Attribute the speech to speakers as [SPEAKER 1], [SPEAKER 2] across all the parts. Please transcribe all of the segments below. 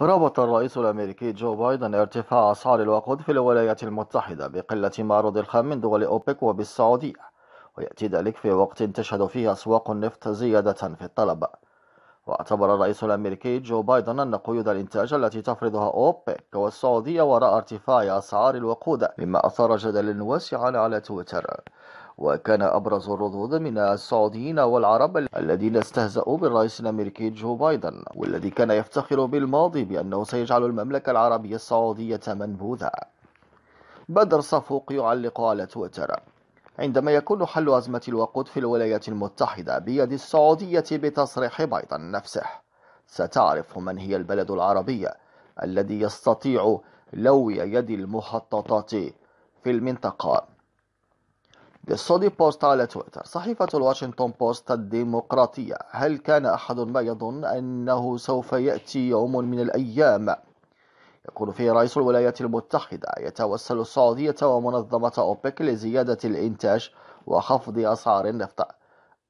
[SPEAKER 1] ربط الرئيس الأمريكي جو بايدن ارتفاع أسعار الوقود في الولايات المتحدة بقلة معرض الخام من دول أوبك وبالسعودية ويأتي ذلك في وقت تشهد فيه أسواق النفط زيادة في الطلب واعتبر الرئيس الأمريكي جو بايدن أن قيود الإنتاج التي تفرضها أوبك والسعودية وراء ارتفاع أسعار الوقود مما أثار جدل واسعا على تويتر وكان أبرز الردود من السعوديين والعرب الذين استهزأوا بالرئيس الأمريكي جو بايدن والذي كان يفتخر بالماضي بأنه سيجعل المملكة العربية السعودية منبوذا بدر صفوق يعلق على تويتر عندما يكون حل أزمة الوقود في الولايات المتحدة بيد السعودية بتصريح بايدن نفسه ستعرف من هي البلد العربية الذي يستطيع لوي يد المخططات في المنطقة للصدي بوست على تويتر صحيفة الواشنطن بوست الديمقراطية هل كان أحد ما يظن أنه سوف يأتي يوم من الأيام يكون فيه رئيس الولايات المتحدة يتوسل السعودية ومنظمة أوبك لزيادة الإنتاج وخفض أسعار النفط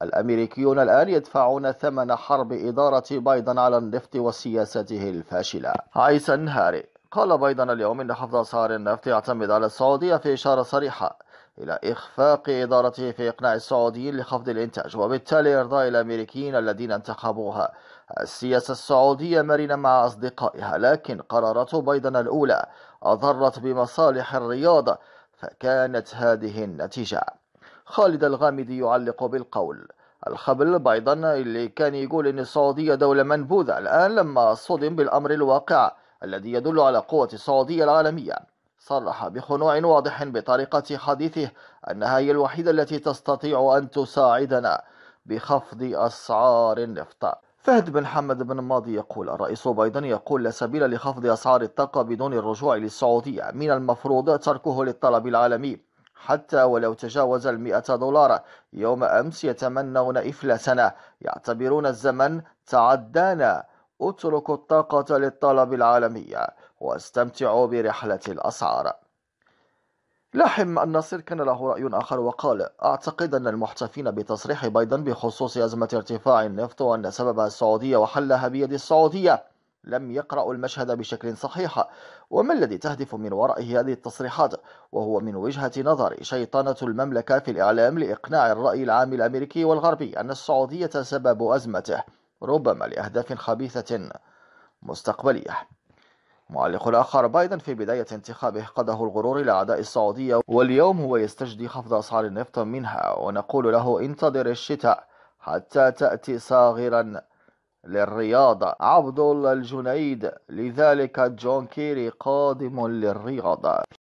[SPEAKER 1] الأمريكيون الآن يدفعون ثمن حرب إدارة بايدن على النفط وسياسته الفاشلة عيسى هاري قال بايدن اليوم أن خفض أسعار النفط يعتمد على السعودية في إشارة صريحة إلى إخفاق إدارته في إقناع السعوديين لخفض الإنتاج وبالتالي إرضاء الأمريكيين الذين انتخبوها السياسة السعودية مرنة مع أصدقائها لكن قرارات بايدن الأولى أضرت بمصالح الرياضة فكانت هذه النتيجة خالد الغامدي يعلق بالقول الخبل بايدن اللي كان يقول ان السعوديه دوله منبوذه الان لما صدم بالامر الواقع الذي يدل على قوه السعوديه العالميه صرح بخنوع واضح بطريقة حديثه أنها هي الوحيدة التي تستطيع أن تساعدنا بخفض أسعار النفط فهد بن حمد بن ماضي يقول الرئيس بايدن يقول لا سبيل لخفض أسعار الطاقة بدون الرجوع للسعودية من المفروض تركه للطلب العالمي حتى ولو تجاوز المئة دولار يوم أمس يتمنون إفلاسنا يعتبرون الزمن تعدانا اتركوا الطاقة للطلب العالمي واستمتعوا برحلة الأسعار لاحم النصير كان له رأي آخر وقال أعتقد أن المحتفين بتصريح بايدن بخصوص أزمة ارتفاع النفط وأن سببها السعودية وحلها بيد السعودية لم يقرأوا المشهد بشكل صحيح وما الذي تهدف من ورائه هذه التصريحات وهو من وجهة نظر شيطنة المملكة في الإعلام لإقناع الرأي العام الأمريكي والغربي أن السعودية سبب أزمته ربما لأهداف خبيثة مستقبلية معلق الآخر بايدن في بداية انتخابه قده الغرور لأعداء السعودية واليوم هو يستجدي خفض أسعار النفط منها ونقول له انتظر الشتاء حتى تأتي صاغرا للرياض عبد الله الجنيد لذلك جون كيري قادم للرياض